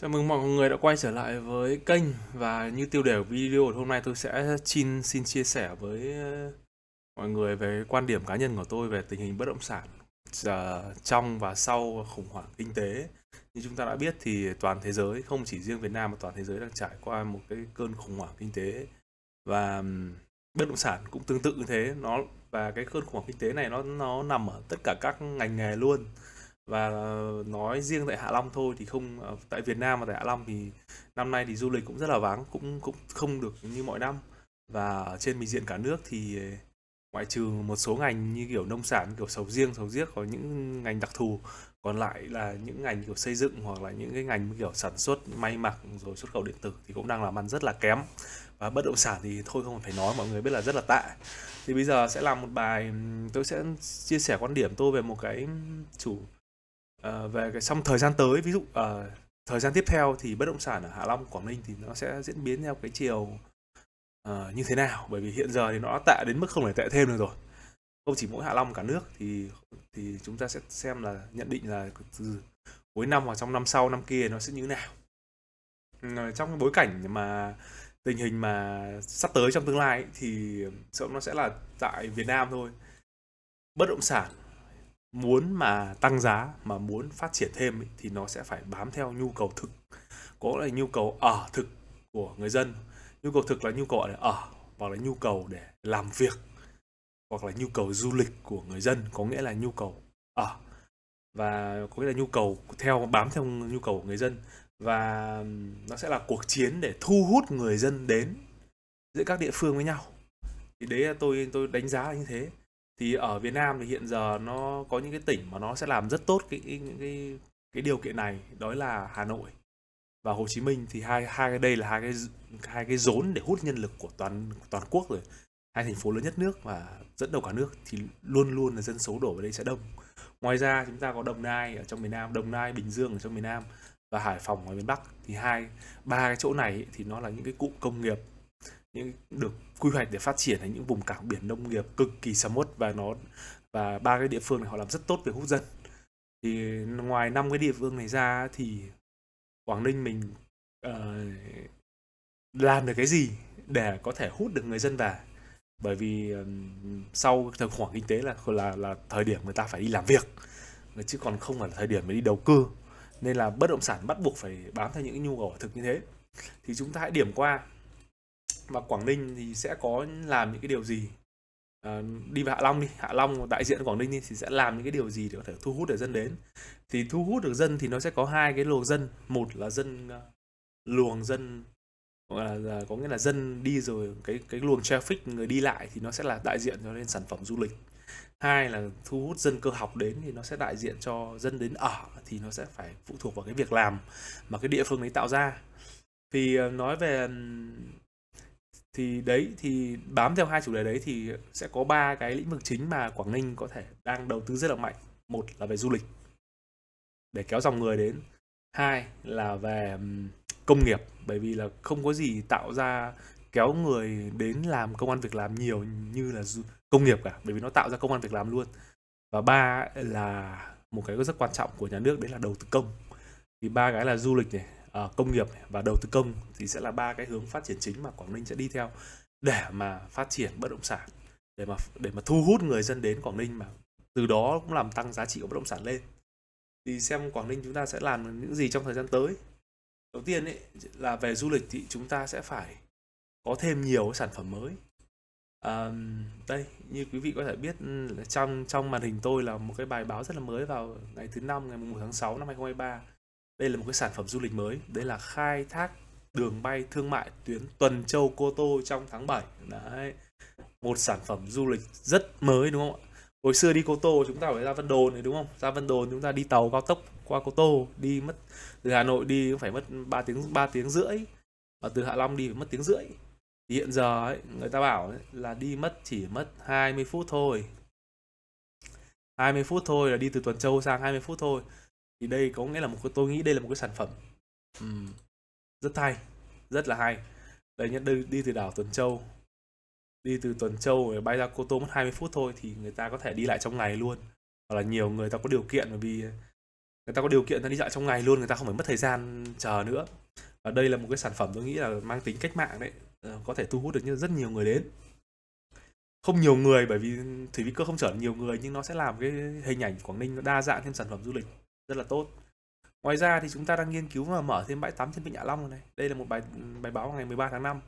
Chào mừng mọi người đã quay trở lại với kênh và như tiêu đề của video hôm nay tôi sẽ xin, xin chia sẻ với ờ, mọi người về quan điểm cá nhân của tôi về tình hình bất động sản ờ, trong và sau khủng hoảng kinh tế. Như chúng ta đã biết thì toàn thế giới, không chỉ riêng Việt Nam mà toàn thế giới đang trải qua một cái cơn khủng hoảng kinh tế và bất động sản cũng tương tự như thế. Nó và cái cơn khủng hoảng kinh tế này nó nó nằm ở tất cả các ngành nghề luôn và nói riêng tại Hạ Long thôi thì không ờ, tại Việt Nam và tại Hạ Long thì năm nay thì du lịch cũng rất là vắng cũng cũng không được như mọi năm và trên bình diện cả nước thì ngoại trừ một số ngành như kiểu nông sản kiểu sầu riêng sầu riêng có những ngành đặc thù còn lại là những ngành kiểu xây dựng hoặc là những cái ngành kiểu sản xuất may mặc rồi xuất khẩu điện tử thì cũng đang làm ăn rất là kém và bất động sản thì thôi không phải nói mọi người biết là rất là tệ thì bây giờ sẽ làm một bài tôi sẽ chia sẻ quan điểm tôi về một cái chủ Ờ, về cái trong thời gian tới ví dụ uh, thời gian tiếp theo thì bất động sản ở Hạ Long Quảng Ninh thì nó sẽ diễn biến theo cái chiều uh, như thế nào bởi vì hiện giờ thì nó đã tệ đến mức không thể tệ thêm được rồi không chỉ mỗi Hạ Long cả nước thì thì chúng ta sẽ xem là nhận định là từ cuối năm hoặc trong năm sau năm kia nó sẽ như thế nào trong cái bối cảnh mà tình hình mà sắp tới trong tương lai ấy, thì sợ nó sẽ là tại Việt Nam thôi bất động sản muốn mà tăng giá mà muốn phát triển thêm ấy, thì nó sẽ phải bám theo nhu cầu thực có là nhu cầu ở thực của người dân nhu cầu thực là nhu cầu để ở hoặc là nhu cầu để làm việc hoặc là nhu cầu du lịch của người dân có nghĩa là nhu cầu ở và có nghĩa là nhu cầu theo bám theo nhu cầu của người dân và nó sẽ là cuộc chiến để thu hút người dân đến giữa các địa phương với nhau thì đấy là tôi tôi đánh giá là như thế thì ở Việt Nam thì hiện giờ nó có những cái tỉnh mà nó sẽ làm rất tốt cái những cái cái điều kiện này đó là Hà Nội và Hồ Chí Minh thì hai hai cái đây là hai cái hai cái rốn để hút nhân lực của toàn toàn quốc rồi hai thành phố lớn nhất nước và dẫn đầu cả nước thì luôn luôn là dân số đổ vào đây sẽ đông ngoài ra chúng ta có Đồng Nai ở trong miền Nam Đồng Nai Bình Dương ở trong miền Nam và Hải Phòng ở miền Bắc thì hai ba cái chỗ này thì nó là những cái cụm công nghiệp những được quy hoạch để phát triển thành những vùng cảng biển nông nghiệp cực kỳ sầm uất và nó và ba cái địa phương này họ làm rất tốt về hút dân thì ngoài năm cái địa phương này ra thì Quảng Ninh mình uh, làm được cái gì để có thể hút được người dân về bởi vì sau thời khủng hoảng kinh tế là là là thời điểm người ta phải đi làm việc chứ còn không phải là thời điểm mà đi đầu cơ nên là bất động sản bắt buộc phải bám theo những nhu cầu thực như thế thì chúng ta hãy điểm qua và Quảng Ninh thì sẽ có làm những cái điều gì à, đi vào Hạ Long đi Hạ Long đại diện Quảng Ninh đi, thì sẽ làm những cái điều gì để có thể thu hút được dân đến thì thu hút được dân thì nó sẽ có hai cái luồng dân một là dân ờ, luồng dân là có nghĩa là dân đi rồi cái cái luồng traffic người đi lại thì nó sẽ là đại diện cho nên sản phẩm du lịch hai là thu hút dân cơ học đến thì nó sẽ đại diện cho dân đến ở thì nó sẽ phải phụ thuộc vào cái việc làm mà cái địa phương đấy tạo ra thì ờ, nói về thì đấy thì bám theo hai chủ đề đấy thì sẽ có ba cái lĩnh vực chính mà Quảng Ninh có thể đang đầu tư rất là mạnh một là về du lịch để kéo dòng người đến hai là về công nghiệp bởi vì là không có gì tạo ra kéo người đến làm công an việc làm nhiều như là công nghiệp cả bởi vì nó tạo ra công an việc làm luôn và ba là một cái rất quan trọng của nhà nước đấy là đầu tư công thì ba cái là du lịch này Ờ, công nghiệp và đầu tư công thì sẽ là ba cái hướng phát triển chính mà Quảng Ninh sẽ đi theo để mà phát triển bất động sản để mà để mà thu hút người dân đến Quảng Ninh mà từ đó cũng làm tăng giá trị của bất động sản lên thì xem Quảng Ninh chúng ta sẽ làm những gì trong thời gian tới đầu tiên ấy là về du lịch thì chúng ta sẽ phải có thêm nhiều sản phẩm mới à, đây như quý vị có thể biết trong trong màn hình tôi là một cái bài báo rất là mới vào ngày thứ năm ngày 1 tháng 6 năm 2023 đây là một cái sản phẩm du lịch mới đấy là khai thác đường bay thương mại tuyến tuần châu cô tô trong tháng 7 đấy một sản phẩm du lịch rất mới đúng không ạ hồi xưa đi cô tô chúng ta phải ra vân đồn này đúng không ra vân đồn chúng ta đi tàu cao tốc qua cô tô đi mất từ hà nội đi phải mất 3 tiếng 3 tiếng rưỡi và từ hạ long đi phải mất tiếng rưỡi thì hiện giờ ấy, người ta bảo ấy, là đi mất chỉ mất 20 phút thôi 20 phút thôi là đi từ tuần châu sang 20 phút thôi thì đây có nghĩa là một cái tôi nghĩ đây là một cái sản phẩm uhm, rất hay rất là hay đây nhất đi, đi từ đảo tuần châu đi từ tuần châu rồi bay ra cô tô mất 20 phút thôi thì người ta có thể đi lại trong ngày luôn hoặc là nhiều người ta có điều kiện bởi vì người ta có điều kiện ta đi lại trong ngày luôn người ta không phải mất thời gian chờ nữa và đây là một cái sản phẩm tôi nghĩ là mang tính cách mạng đấy ờ, có thể thu hút được rất nhiều người đến không nhiều người bởi vì thủy vi cơ không chở nhiều người nhưng nó sẽ làm cái hình ảnh quảng ninh nó đa dạng thêm sản phẩm du lịch rất là tốt ngoài ra thì chúng ta đang nghiên cứu và mở thêm bãi tắm trên vịnh hạ long này đây là một bài bài báo ngày 13 tháng 5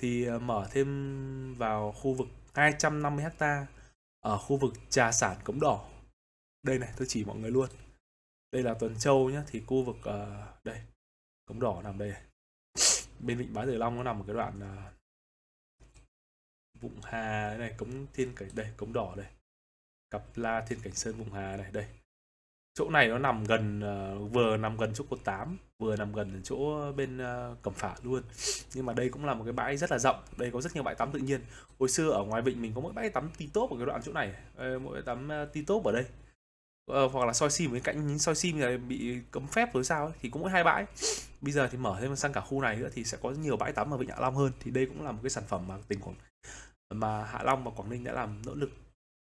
thì ờ, mở thêm vào khu vực 250 ha ở khu vực trà sản cống đỏ đây này tôi chỉ mọi người luôn đây là tuần châu nhá thì khu vực uh, đây cống đỏ nằm đây bên vịnh bãi tử long nó nằm một cái đoạn uh, vụng hà này cống thiên cảnh đây cống đỏ đây cặp la thiên cảnh sơn vùng hà này đây chỗ này nó nằm gần uh, vừa nằm gần chỗ cột 8 vừa nằm gần chỗ bên uh, cẩm phả luôn nhưng mà đây cũng là một cái bãi rất là rộng đây có rất nhiều bãi tắm tự nhiên hồi xưa ở ngoài vịnh mình có mỗi bãi tắm ti tốp ở cái đoạn chỗ này ờ, mỗi bãi tắm ti tốp ở đây uh, hoặc là soi sim với cạnh soi sim là bị cấm phép rồi sao ấy, thì cũng mỗi hai bãi bây giờ thì mở thêm sang cả khu này nữa thì sẽ có nhiều bãi tắm ở vịnh hạ long hơn thì đây cũng là một cái sản phẩm mà tỉnh quảng mà hạ long và quảng ninh đã làm nỗ lực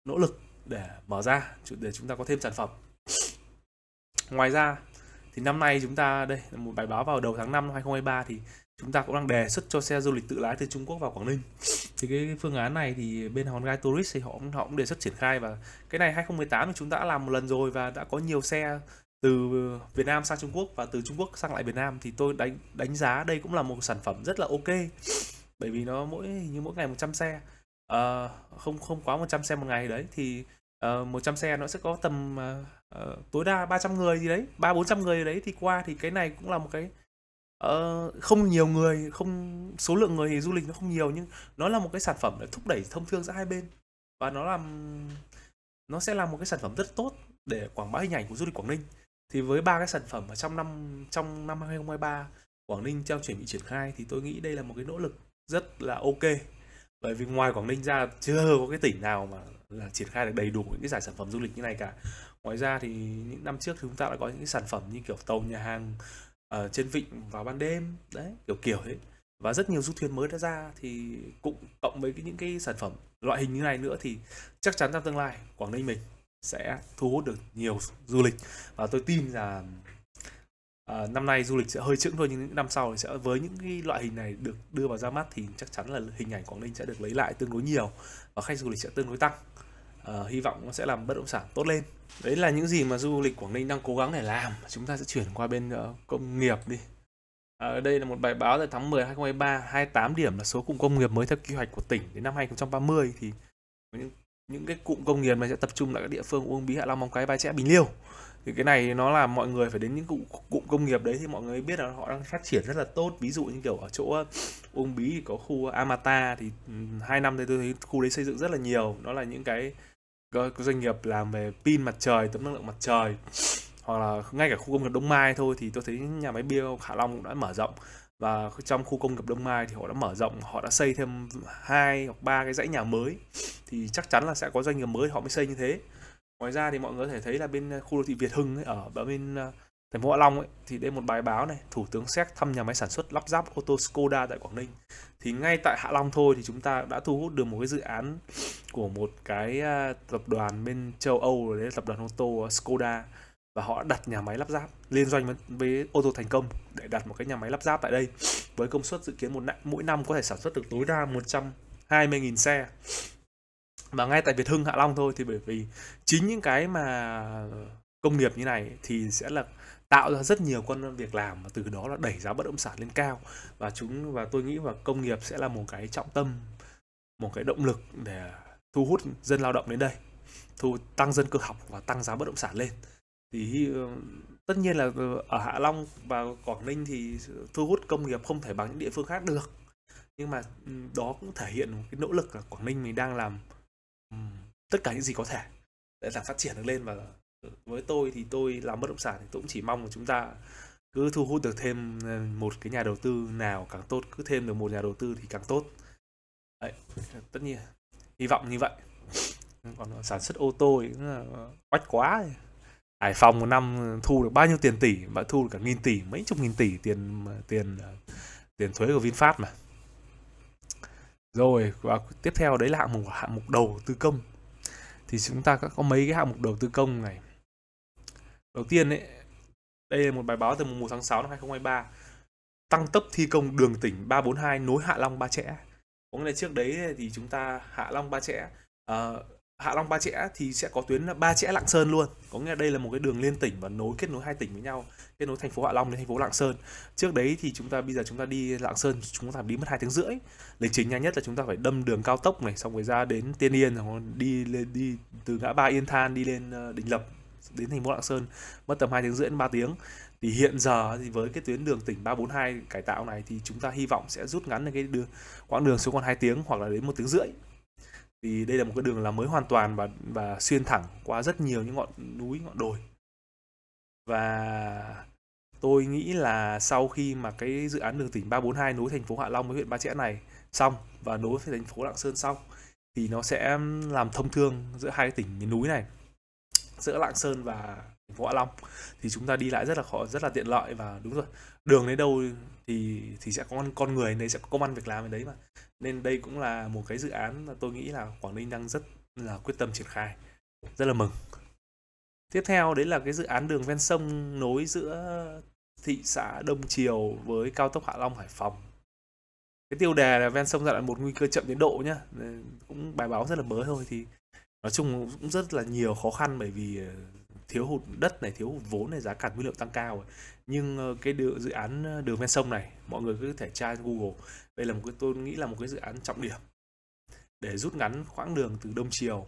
nỗ lực để mở ra để chúng ta có thêm sản phẩm Ngoài ra thì năm nay chúng ta đây là một bài báo vào đầu tháng 5 năm 2023 thì chúng ta cũng đang đề xuất cho xe du lịch tự lái từ Trung Quốc vào Quảng Ninh. Thì cái phương án này thì bên Hòn Gai Tourist thì họ họ cũng đề xuất triển khai và cái này 2018 thì chúng ta đã làm một lần rồi và đã có nhiều xe từ Việt Nam sang Trung Quốc và từ Trung Quốc sang lại Việt Nam thì tôi đánh đánh giá đây cũng là một sản phẩm rất là ok. Bởi vì nó mỗi như mỗi ngày 100 xe. À, không không quá 100 xe một ngày đấy thì uh, ờ, 100 xe nó sẽ có tầm uh, uh, tối đa 300 người gì đấy ba bốn trăm người gì đấy thì qua thì cái này cũng là một cái uh, không nhiều người không số lượng người thì du lịch nó không nhiều nhưng nó là một cái sản phẩm để thúc đẩy thông thương giữa hai bên và nó làm nó sẽ là một cái sản phẩm rất tốt để quảng bá hình ảnh của du lịch Quảng Ninh thì với ba cái sản phẩm ở trong năm trong năm 2023 Quảng Ninh đang chuẩn bị triển khai thì tôi nghĩ đây là một cái nỗ lực rất là ok bởi vì ngoài Quảng Ninh ra chưa có cái tỉnh nào mà là triển khai được đầy đủ những cái giải sản phẩm du lịch như này cả ngoài ra thì những năm trước thì chúng ta đã có những sản phẩm như kiểu tàu nhà hàng ở ờ, trên vịnh vào ban đêm đấy kiểu kiểu thế và rất nhiều du thuyền mới đã ra thì cũng cộng với những cái sản phẩm loại hình như này nữa thì chắc chắn trong tương lai Quảng Ninh mình sẽ thu hút được nhiều du lịch và tôi tin là à, năm nay du lịch sẽ hơi chững thôi nhưng những năm sau sẽ với những cái loại hình này được đưa vào ra mắt thì chắc chắn là hình ảnh Quảng Ninh sẽ được lấy lại tương đối nhiều và khách du lịch sẽ tương đối tăng Ờ, hy vọng nó sẽ làm bất động sản tốt lên đấy là những gì mà du lịch quảng ninh đang cố gắng để làm chúng ta sẽ chuyển qua bên uh, công nghiệp đi ở ờ, à, đây là một bài báo từ tháng 10 2023 28 điểm là số cụm công nghiệp mới theo quy hoạch của tỉnh đến năm 2030 thì những, những cái cụm công nghiệp này sẽ tập trung lại các địa phương Uông Bí Hạ Long Móng Cái Ba Chẽ Bình Liêu thì cái này nó là mọi người phải đến những cụm, cụm công nghiệp đấy thì mọi người biết là họ đang phát triển rất là tốt ví dụ như kiểu ở chỗ Uông Bí thì có khu Amata thì hai năm đây tôi thấy khu đấy xây dựng rất là nhiều đó là những cái các doanh nghiệp làm về pin mặt trời tấm năng lượng mặt trời hoặc là ngay cả khu công nghiệp Đông Mai thôi thì tôi thấy nhà máy bia Hạ Long cũng đã mở rộng và trong khu công nghiệp Đông Mai thì họ đã mở rộng họ đã xây thêm hai hoặc ba cái dãy nhà mới thì chắc chắn là sẽ có doanh nghiệp mới họ mới xây như thế ngoài ra thì mọi người có thể thấy là bên ờ, khu đô thị Việt Hưng ấy, ở bên ờ, Thành phố Hạ Long ấy, thì đây một bài báo này, Thủ tướng Séc thăm nhà máy sản xuất lắp ráp ô tô Skoda tại Quảng Ninh. Thì ngay tại Hạ Long thôi thì chúng ta đã thu hút được một cái dự án của một cái à, tập đoàn bên châu Âu rồi đấy là tập đoàn ô tô à, Skoda và họ đặt nhà máy lắp ráp liên doanh với, với ô tô thành công để đặt một cái nhà máy lắp ráp tại đây với công suất dự kiến một mỗi năm có thể sản xuất được tối đa 120.000 xe và ngay tại Việt Hưng Hạ Long thôi thì bởi vì chính những cái mà công nghiệp như này thì sẽ là tạo ra rất nhiều con việc làm và từ đó là đẩy giá bất động sản lên cao và chúng và tôi nghĩ và công nghiệp sẽ là một cái trọng tâm một cái động lực để thu hút dân lao động đến đây thu tăng dân cơ học và tăng giá bất động sản lên thì ờ, tất nhiên là ờ, ở Hạ Long và Quảng Ninh thì thu hút công nghiệp không thể bằng những địa phương khác được nhưng mà ừ, đó cũng thể hiện một cái nỗ lực là Quảng Ninh mình đang làm tất cả những gì có thể để làm phát triển được lên và với tôi thì tôi làm bất động sản thì tôi cũng chỉ mong là chúng ta cứ thu hút được thêm ờ, một cái nhà đầu tư nào càng tốt cứ thêm được một nhà đầu tư thì càng tốt đấy tất nhiên hy vọng như vậy còn ờ, sản xuất ô tô thì cũng là quách quá Hải Phòng một năm ờ, thu được bao nhiêu tiền tỷ mà thu được cả nghìn tỷ mấy chục nghìn tỷ tiền tiền tiền thuế của Vinfast mà rồi và tiếp theo đấy là hạng mục hạng mục đầu tư công thì chúng ta có mấy cái hạng mục đầu tư công này Đầu tiên ấy, đây là một bài báo từ mùng 1 tháng 6 năm 2023 tăng tốc thi công đường tỉnh 342 nối Hạ Long Ba Chẽ. Có nghĩa là trước đấy thì chúng ta Hạ Long Ba Chẽ, uh, Hạ Long Ba Chẽ thì sẽ có tuyến Ba Chẽ Lạng Sơn luôn. Có nghĩa là đây là một cái đường liên tỉnh và nối kết nối hai tỉnh với nhau, kết nối thành phố Hạ Long đến thành phố Lạng Sơn. Trước đấy thì chúng ta bây giờ chúng ta đi Lạng Sơn chúng ta phải đi mất hai tiếng rưỡi. Lịch trình nhanh nhất là chúng ta phải đâm đường cao tốc này xong rồi ra đến Tiên Yên rồi đi lên đi từ ngã ba Yên Than đi lên ờ, Đình Lập đến thành phố Lạng Sơn mất tầm 2 tiếng rưỡi đến 3 tiếng thì hiện giờ thì với cái tuyến đường tỉnh 342 cải tạo này thì chúng ta hy vọng sẽ rút ngắn được cái đường quãng đường xuống còn 2 tiếng hoặc là đến một tiếng rưỡi thì đây là một cái đường là mới hoàn toàn và và xuyên thẳng qua rất nhiều những ngọn núi ngọn đồi và tôi nghĩ là sau khi mà cái dự án đường tỉnh 342 nối thành phố Hạ Long với huyện Ba Chẽ này xong và nối với thành phố Lạng Sơn xong thì nó sẽ làm thông thương giữa hai cái tỉnh miền núi này giữa Lạng Sơn và Võ Long thì chúng ta đi lại rất là khó rất là tiện lợi và đúng rồi đường đến đâu thì thì sẽ có con con người đấy sẽ có công ăn việc làm ở đấy mà nên đây cũng là một cái dự án mà tôi nghĩ là Quảng Ninh đang rất là quyết tâm triển khai rất là mừng tiếp theo đấy là cái dự án đường ven sông nối giữa thị xã Đông Triều với cao tốc Hạ Long Hải Phòng cái tiêu đề là ven sông giai đoạn một nguy cơ chậm tiến độ nhá cũng bài báo rất là mới thôi thì nói chung cũng rất là nhiều khó khăn bởi vì ờ, thiếu hụt đất này thiếu hụt vốn này giá cả nguyên liệu tăng cao rồi. nhưng ờ, cái dự án ờ, đường ven sông này mọi người cứ thể tra google đây là một cái tôi nghĩ là một cái dự án trọng điểm để rút ngắn quãng đường từ đông triều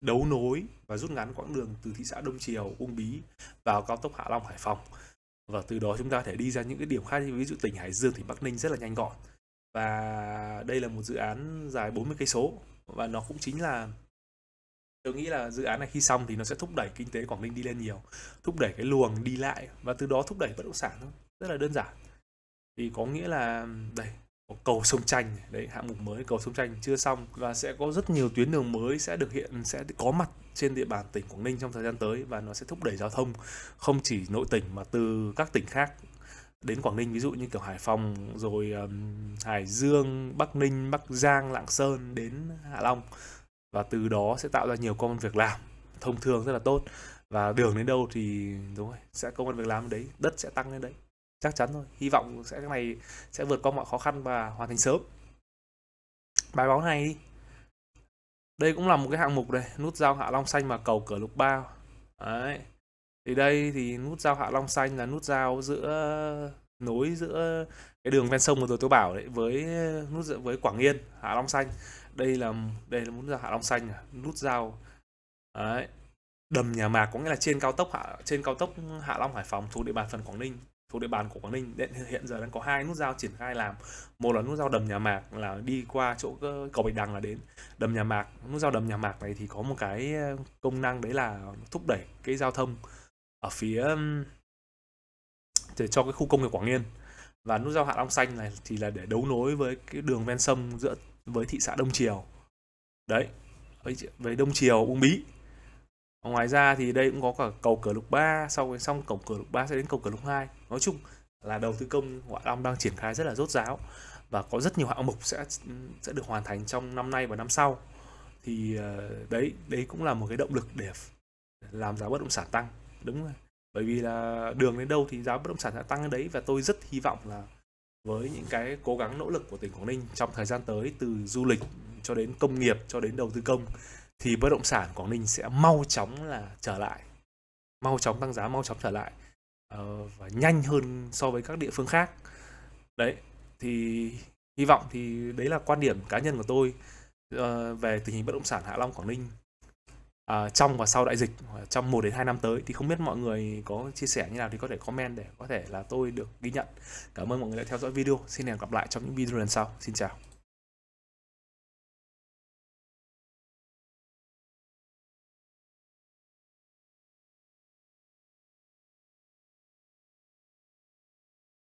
đấu nối và rút ngắn quãng đường từ thị xã đông triều uông bí vào cao tốc hạ long hải phòng và từ đó chúng ta có thể đi ra những cái điểm khác như ví dụ tỉnh hải dương tỉnh bắc ninh rất là nhanh gọn và đây là một dự án dài 40 cây số và nó cũng chính là tôi nghĩ là dự án này khi xong thì nó sẽ thúc đẩy kinh tế Quảng Ninh đi lên nhiều thúc đẩy cái luồng đi lại và từ đó thúc đẩy bất động sản rất là đơn giản thì có nghĩa là đây cầu sông chanh đấy hạng mục mới cầu sông chanh chưa xong và sẽ có rất nhiều tuyến đường mới sẽ được hiện sẽ có mặt trên địa bàn tỉnh Quảng Ninh trong thời gian tới và nó sẽ thúc đẩy giao thông không chỉ nội tỉnh mà từ các tỉnh khác đến Quảng Ninh ví dụ như kiểu Hải Phòng rồi um, Hải Dương, Bắc Ninh, Bắc Giang, Lạng Sơn đến Hạ Long và từ đó sẽ tạo ra nhiều công an việc làm thông thường rất là tốt và đường đến đâu thì đúng rồi sẽ công an việc làm đấy đất sẽ tăng lên đấy chắc chắn thôi hy vọng sẽ cái này sẽ vượt qua mọi khó khăn và hoàn thành sớm bài báo này đi đây cũng là một cái hạng mục này nút giao hạ long xanh mà cầu cửa lục ba đấy thì đây thì nút giao hạ long xanh là nút giao giữa nối giữa cái đường ven sông mà rồi tôi bảo đấy với nút giữa với quảng yên hạ long xanh đây là đây là muốn ra hạ long xanh à nút giao đấy đầm nhà mạc có nghĩa là trên cao tốc hạ trên cao tốc hạ long hải phòng thuộc địa bàn phần quảng ninh thuộc địa bàn của quảng ninh hiện giờ đang có hai nút giao triển khai làm một là nút giao đầm nhà mạc là đi qua chỗ ờ, cầu bạch đằng là đến đầm nhà mạc nút giao đầm nhà mạc này thì có một cái ờ, công năng đấy là thúc đẩy cái giao thông ở phía để cho cái khu công nghiệp quảng yên và nút giao hạ long xanh này thì là để đấu nối với cái đường ven sông giữa với thị xã Đông Triều đấy với với Đông Triều Uông Bí ngoài ra thì đây cũng có cả cầu cửa lục 3 sau cái xong cổng cửa lục 3 sẽ đến cầu cửa lục 2 nói chung là đầu tư công Hạ Long đang triển khai rất là rốt ráo và có rất nhiều hạng mục sẽ sẽ được hoàn thành trong năm nay và năm sau thì ờ, đấy đấy cũng là một cái động lực để làm giá bất động sản tăng đúng rồi bởi vì là đường đến đâu thì giá bất động sản sẽ tăng đến đấy và tôi rất hy vọng là với những cái cố gắng nỗ lực của tỉnh Quảng Ninh trong thời gian tới từ du lịch cho đến công nghiệp cho đến đầu tư công thì bất động sản Quảng Ninh sẽ mau chóng là trở lại mau chóng tăng giá mau chóng trở lại ờ, và nhanh hơn so với các địa phương khác đấy thì hy vọng thì đấy là quan điểm cá nhân của tôi ờ, về tình hình bất động sản Hạ Long Quảng Ninh uh, trong và sau đại dịch trong 1 đến 2 năm tới thì không biết mọi người có chia sẻ như nào thì có thể comment để có thể là tôi được ghi nhận. Cảm ơn mọi người đã theo dõi video. Xin hẹn gặp lại trong những video lần sau. Xin chào.